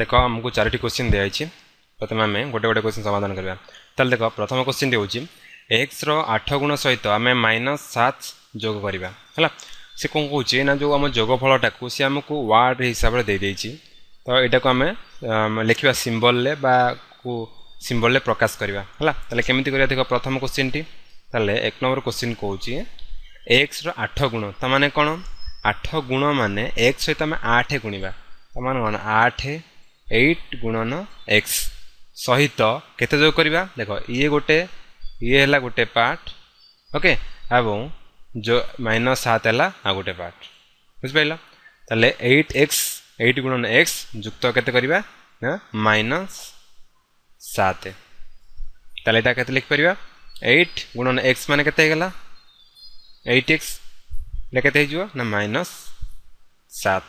देख आमको चार क्वेश्चन दिखाई प्रथम आम गोटे गोटे क्वेश्चन समाधान करवा देख प्रथम क्वेश्चन दे एक्सर आठ गुण सहित आम माइनस सात जोग करवा है सी कौन कहे ना जो आम जोगफलटा को सी आमको वार्ड हिसाब से देदेगी तो यू आम लिखा सिम्बल सिम्बल प्रकाश करवा है केमी कर देख प्रथम क्वेश्चन टी एक नंबर क्वेश्चन कौच एक्स रठ गुण तो कौन आठ गुण मान एक्स सहित आम आठ गुणवा तो कौन आठ এইট গুণন এক্স সহিত কেতে যোগ করা দেখ ইয়ে গোটে ইয়ে হল গোটে পার্ট ওকে এবং মাইনস সাত হল আ গোটে পার্ট বুঝিপার তাহলে এইট এক্স এইট গুণন এক্স যুক্ত কেতে করা না মাইনস সাত তাহলে এটা কেতে লিখিপার এইট গুণন এক্স মানে কেতে হয়ে গেল এইট এক্স এটা কেতে হয়ে যাব না মাইনস সাত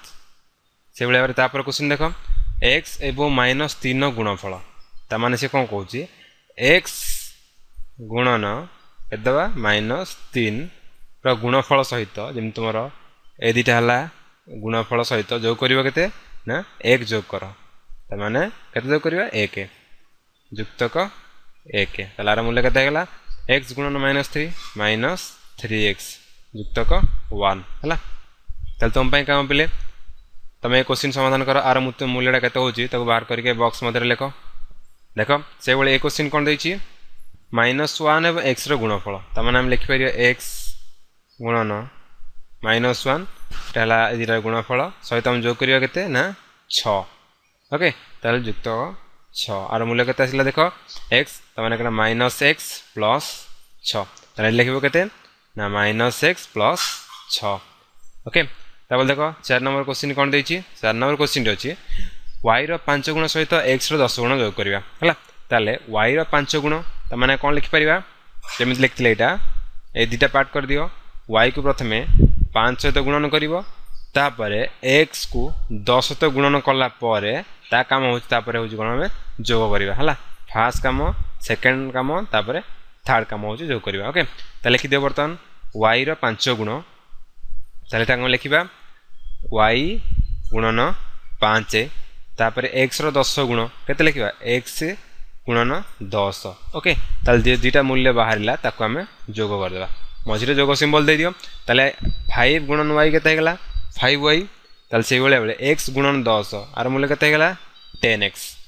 সেভাবে ভাবে তাপরে কোশ্চিন দেখ এক্স এবং মাইনস তিন গুণফল তার মানে সে কম কৌছি এক্স গুণন কেদেবা মাইনস তিন গুণফল সহিত যেমন তোমার এ দুইটা হল গুণফল সহিত যোগ করব কেতে না এক যোগ কর তার মানে কেতে যোগ করা এক যুক্তক এক তাহলে আর মূল্য কেতে হয়ে এক্স গুণন minus three minus three x যুক্তক ওয়ান হল তাহলে তোমার কাম পিলে তুমি এই কোশ্চিন সমাধান কর আর মূল্যটা কত হচ্ছে তাকে বাহার করি বক্স মধ্যে লেখ দেখ সেইভাবে এই কোশ্চিন কম দিয়েছি মাইনস ওয়ান এবং এক্সর গুণফল তার মানে আমি লিখিপার এক্স গুণন মাইনস ওয়ান এটা হল এই দুইটার গুণফল সহিত আমি যোগ করিবা কেতে না ছ ওকে তাহলে যুক্ত ছ আর মূল্য কেতে আসলে দেখ এক্স তার মানে কেন মাইনস এক্স প্লস ছ তাহলে লিখব কেতে না মাইনস এক্স প্লস ছ ওকে তাহলে দেখ চার নম্বর কোশ্চিন কোণ দিয়েছি চার নম্বর কোশ্চিনটি অছি ওয়াই পাঁচ গুণ সহিত এক্সর দশ গুণ যোগ করা হল তাহলে ওয়াই পাঁচ গুণ তার মানে কম লিখিপার যেমি লিখিলে এইটা এই দুইটা পার্ট করে দিও ওয়াই কু প্রথমে পাঁচ সহ গুণন করব তাপরে এক্স কু দশ সহিত গুণন কলা পরে তা কাম হচ্ছে তাপরে হচ্ছে কোণ আমি যোগ করা হল ফার্স্ট কাম সেকেন্ড কাম তাপরে থার্ড কাম হচ্ছে যোগ করা ওকে তা লিখিদিও বর্তমান ওয়াই পাঁচ গুণ তাহলে তা লিখিবা ୱାଇ ଗୁଣନ ପାଞ୍ଚ ତାପରେ ଏକ୍ସର ଦଶ ଗୁଣ କେତେ ଲେଖିବା ଏକ୍ସ ଗୁଣନ ଦଶ ଓକେ ତାହେଲେ ଦୁଇଟା ମୂଲ୍ୟ ବାହାରିଲା ତାକୁ ଆମେ ଯୋଗ କରିଦେବା ମଝିରେ ଯୋଗ ସିମ୍ବଲ୍ ଦେଇଦିଅ ତାହେଲେ ଫାଇଭ ଗୁଣନ ୱାଇ କେତେ ହେଇଗଲା ଫାଇଭ ୱାଇ ତାହେଲେ ସେଇଭଳିଆ ବେଳେ ଏକ୍ସ ଗୁଣନ ଦଶ ଆର ମୂଲ୍ୟ କେତେ ହେଇଗଲା টেন এক্স